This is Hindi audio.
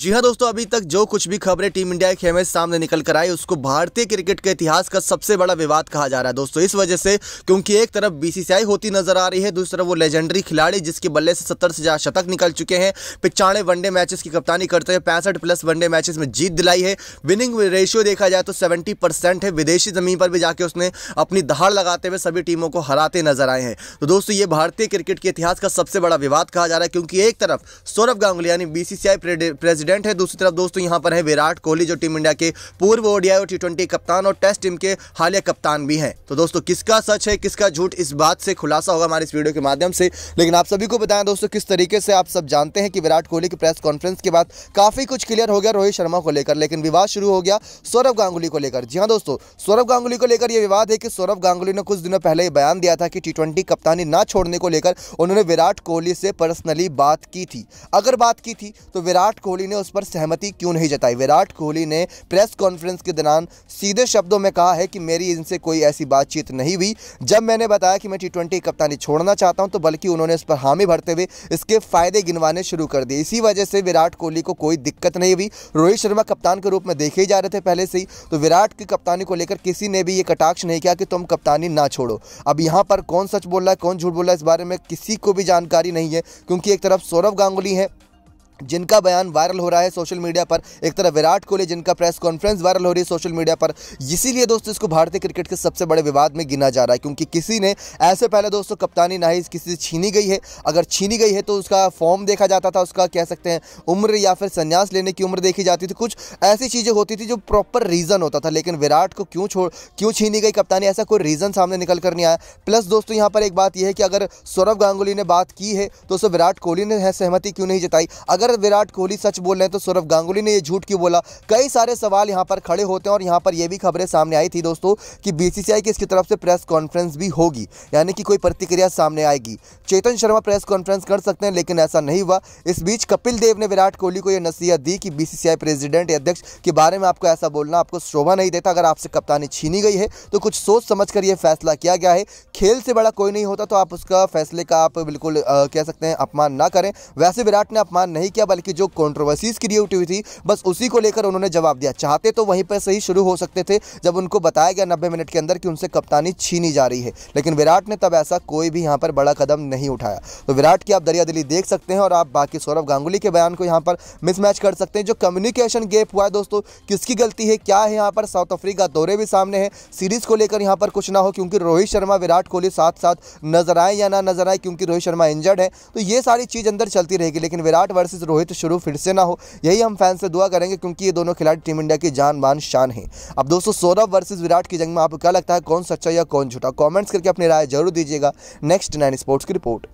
जी हाँ दोस्तों अभी तक जो कुछ भी खबरें टीम इंडिया के खेमे सामने निकल कर आई उसको भारतीय क्रिकेट के इतिहास का सबसे बड़ा विवाद कहा जा रहा है दोस्तों इस वजह से क्योंकि एक तरफ बीसीसीआई होती नजर आ रही है दूसरी तरफ वो लेजेंडरी खिलाड़ी जिसके बल्ले से सत्तर से ज्यादा शतक निकल चुके हैं पिचाड़े वनडे मैचेस की कप्तानी करते हुए पैंसठ प्लस वनडे मैचेस में जीत दिलाई है विनिंग रेशियो देखा जाए तो सेवेंटी है विदेशी जमीन पर भी जाके उसने अपनी दहाड़ लगाते हुए सभी टीमों को हराते नजर आए हैं तो दोस्तों ये भारतीय क्रिकेट के इतिहास का सबसे बड़ा विवाद कहा जा रहा है क्योंकि एक तरफ सौरभ गांगुली यानी बीसीसीआई प्रेसिडेंट प्रेसिडेंट है दूसरी तरफ दोस्तों यहाँ पर है विराट कोहली जो टीम इंडिया के पूर्व ओडियाई और टी कप्तान और टेस्ट टीम के हालिया कप्तान भी हैं तो दोस्तों किसका सच है किसका झूठ इस बात से खुलासा होगा हमारे इस वीडियो के माध्यम से लेकिन आप सभी को बताएं दोस्तों किस तरीके से आप सब जानते हैं कि विराट कोहली की प्रेस कॉन्फ्रेंस के बाद काफ़ी कुछ क्लियर हो गया रोहित शर्मा को लेकर लेकिन विवाद शुरू हो गया सौरभ गांगुली को लेकर जी हाँ दोस्तों सौरभ गांगुली को लेकर यह विवाद है कि सौरभ गांगुली ने कुछ दिनों पहले बयान दिया था कि टी कप्तानी ना छोड़ने को लेकर उन्होंने विराट कोहली से पर्सनली बात की थी अगर बात की थी तो विराट कोहली ने उस पर सहमति क्यों नहीं जताई विराट कोहली ने प्रेस कॉन्फ्रेंस के दौरान सीधे शब्दों में कहा है कि मेरी इनसे कोई ऐसी बातचीत नहीं हुई जब मैंने बताया कि मैं टी कप्तानी छोड़ना चाहता हूं तो बल्कि उन्होंने इस पर हामी भरते हुए इसके फायदे गिनवाने शुरू कर दिए इसी वजह से विराट कोहली को कोई दिक्कत नहीं हुई रोहित शर्मा कप्तान के रूप में देखे ही जा रहे थे पहले से ही तो विराट की कप्तानी को लेकर किसी ने भी ये कटाक्ष नहीं किया कि तुम कप्तानी ना छोड़ो अब यहाँ पर कौन सच बोल रहा है कौन झूठ बोल रहा है इस बारे में किसी को भी जानकारी नहीं है क्योंकि एक तरफ सौरभ गांगुली है जिनका बयान वायरल हो रहा है सोशल मीडिया पर एक तरह विराट कोहली जिनका प्रेस कॉन्फ्रेंस वायरल हो रही है सोशल मीडिया पर इसीलिए दोस्तों इसको भारतीय क्रिकेट के सबसे बड़े विवाद में गिना जा रहा है क्योंकि किसी ने ऐसे पहले दोस्तों कप्तानी ना ही किसी से छीनी गई है अगर छीनी गई है तो उसका फॉर्म देखा जाता था उसका कह सकते हैं उम्र या फिर संन्यास लेने की उम्र देखी जाती थी कुछ ऐसी चीज़ें होती थी जो प्रॉपर रीज़न होता था लेकिन विराट को क्यों छोड़ क्यों छीनी गई कप्तानी ऐसा कोई रीज़न सामने निकल कर नहीं आया प्लस दोस्तों यहाँ पर एक बात यह है कि अगर सौरभ गांगुली ने बात की है तो उसे विराट कोहली ने सहमति क्यों नहीं जताई अगर विराट कोहली सच बोल रहे हैं तो सौरभ गांगुली ने ये झूठ क्यों बोला कई सारे सवाल यहाँ पर खड़े होते हैं और यहाँ पर ये भी खबरें सामने आई थी दोस्तों कि बीसीसीआई की इसकी तरफ से प्रेस कॉन्फ्रेंस भी होगी यानी कि कोई प्रतिक्रिया सामने आएगी चेतन शर्मा प्रेस कॉन्फ्रेंस कर सकते हैं लेकिन ऐसा नहीं हुआ इस बीच कपिल देव ने विराट कोहली को यह नसीहत दी कि बीसीसीआई प्रेसिडेंट या अध्यक्ष के बारे में आपको ऐसा बोलना आपको शोभा नहीं देता अगर आपसे कप्तानी छीनी गई है तो कुछ सोच समझ कर यह फैसला किया गया है खेल से बड़ा कोई नहीं होता तो आप उसका फैसले का आप बिल्कुल कह सकते हैं अपमान ना करें वैसे विराट ने अपमान नहीं किया बल्कि जो कॉन्ट्रोवर्सीज क्रिएट हुई थी बस उसी को लेकर उन्होंने जवाब दिया चाहते तो वहीं पर सही शुरू हो सकते थे जब उनको बताया गया नब्बे मिनट के अंदर कि उनसे कप्तानी छीनी जा रही है लेकिन विराट ने तब ऐसा कोई भी यहाँ पर बड़ा कदम नहीं उठाया तो विराट की आप दरिया दिली देख सकते हैं और आप बाकी सौरभ गांगुली के बयान को यहाँ पर मिसमैच कर सकते हैं जो कम्युनिकेशन गैप हुआ है दोस्तों किसकी गलती है क्या है यहाँ पर साउथ अफ्रीका दौरे भी सामने हैं सीरीज को लेकर यहाँ पर कुछ ना हो क्योंकि रोहित शर्मा विराट कोहली साथ साथ नजर आए या ना नजर आए क्योंकि रोहित शर्मा इंजर्ड है तो ये सारी चीज़ अंदर चलती रहेगी लेकिन विराट वर्सेज सीरीज़ रोहित शुरू फिर से ना हो यही हम फैंस से दुआ करेंगे क्योंकि ये दोनों खिलाड़ी टीम इंडिया की जान बान शान है अब दोस्तों सौरभ वर्सेज विराट की जंग में आपको क्या लगता है कौन सच्चा या कौन झूठा कॉमेंट्स करके अपनी राय जरूर दीजिएगा नेक्स्ट नाइन स्पोर्ट्स की रिपोर्ट